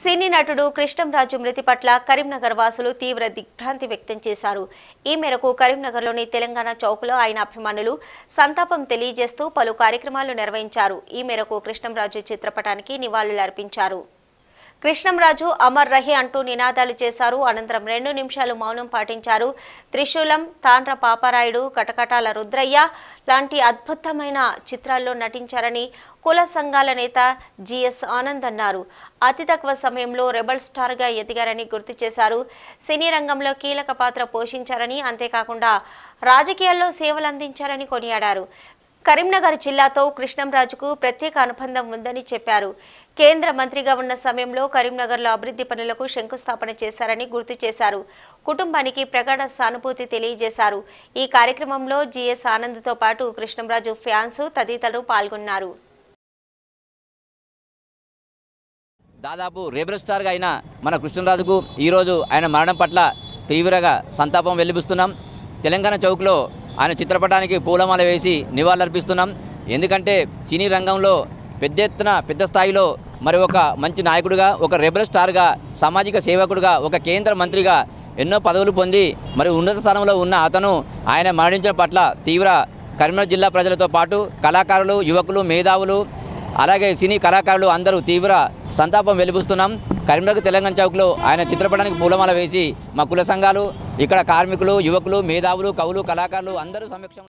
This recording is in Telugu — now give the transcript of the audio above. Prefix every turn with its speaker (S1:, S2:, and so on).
S1: సినీ నటుడు కృష్ణంరాజు మృతి పట్ల కరీంనగర్ వాసులు తీవ్ర దిగ్భ్రాంతి వ్యక్తం చేశారు ఈ మేరకు కరీంనగర్లోని తెలంగాణ చౌక్లో ఆయన అభిమానులు సంతాపం తెలియజేస్తూ పలు కార్యక్రమాలు నిర్వహించారు ఈ మేరకు కృష్ణంరాజు చిత్రపటానికి నివాళులర్పించారు కృష్ణంరాజు అమర్ రహి అంటూ నినాదాలు చేశారు అనంతరం రెండు నిమిషాలు మౌనం పాటించారు త్రిశూలం తాండ్ర పాపరాయుడు కటకటాల రుద్రయ్య లాంటి అద్భుతమైన చిత్రాల్లో నటించారని కుల సంఘాల నేత జిఎస్ ఆనంద్ అన్నారు అతి తక్కువ సమయంలో రెబల్ స్టార్గా ఎదిగారని గుర్తు చేశారు సినీ రంగంలో కీలక పాత్ర పోషించారని అంతేకాకుండా రాజకీయాల్లో సేవలు అందించారని కొనియాడారు కరీంనగర్ జిల్లాతో కృష్ణంరాజుకు ప్రత్యేక అనుబంధం ఉందని చెప్పారు కేంద్ర మంత్రిగా ఉన్న సమయంలో కరీంనగర్లో అభివృద్ధి పనులకు శంకుస్థాపన చేశారని గుర్తు చేశారు కుటుంబానికి ప్రగాఢ సానుభూతి తెలియజేశారు ఈ కార్యక్రమంలో జిఎస్ ఆనంద్తో పాటు కృష్ణంరాజు ఫ్యాన్స్
S2: తదితరులు పాల్గొన్నారు
S3: దాదాపు రేబర్ స్టార్గా అయిన మన కృష్ణరాజుకు ఈరోజు ఆయన మరణం పట్ల తీవ్రంగా సంతాపం వెలిపిస్తున్నాం తెలంగాణ చౌక్లో ఆయన చిత్రపటానికి పూలమాల వేసి నివాళులర్పిస్తున్నాం ఎందుకంటే సినీ రంగంలో పెద్ద ఎత్తున పెద్ద స్థాయిలో మరి ఒక మంచి నాయకుడిగా ఒక రెబల్ స్టార్గా సామాజిక సేవకుడిగా ఒక కేంద్ర మంత్రిగా ఎన్నో పదవులు పొంది మరి ఉన్నత స్థానంలో ఉన్న అతను ఆయన మరణించిన పట్ల తీవ్ర కరీంనగర్ జిల్లా ప్రజలతో పాటు కళాకారులు యువకులు మేధావులు అలాగే సినీ కళాకారులు అందరూ తీవ్ర సంతాపం వెలిపిస్తున్నాం కరీంనగర్ తెలంగాణ చౌక్లో ఆయన చిత్రపటానికి పూలమాల వేసి మా కుల సంఘాలు ఇక్కడ కార్మికులు యువకులు మేధావులు కవులు కళాకారులు అందరూ సమక్షం